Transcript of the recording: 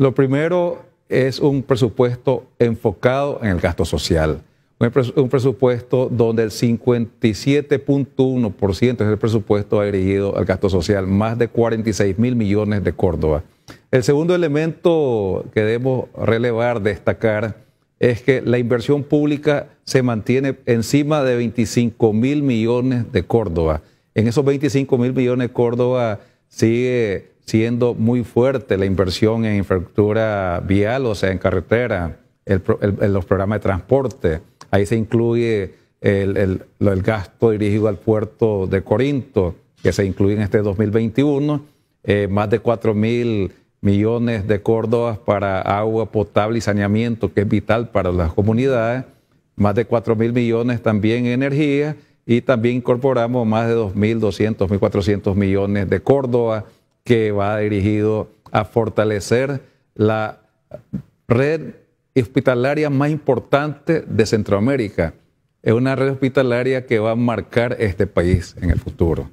Lo primero es un presupuesto enfocado en el gasto social. Un presupuesto donde el 57.1% es el presupuesto dirigido al gasto social, más de 46 mil millones de Córdoba. El segundo elemento que debemos relevar, destacar, es que la inversión pública se mantiene encima de 25 mil millones de Córdoba. En esos 25 mil millones Córdoba sigue siendo muy fuerte la inversión en infraestructura vial, o sea, en carretera, en los programas de transporte. Ahí se incluye el, gasto dirigido al puerto de Corinto, que se incluye en este 2021, eh, más de 4 mil millones de córdobas para agua potable y saneamiento, que es vital para las comunidades, más de 4 mil millones también en energía y también incorporamos más de 2.200, 1.400 millones de Córdoba que va dirigido a fortalecer la red hospitalaria más importante de Centroamérica. Es una red hospitalaria que va a marcar este país en el futuro.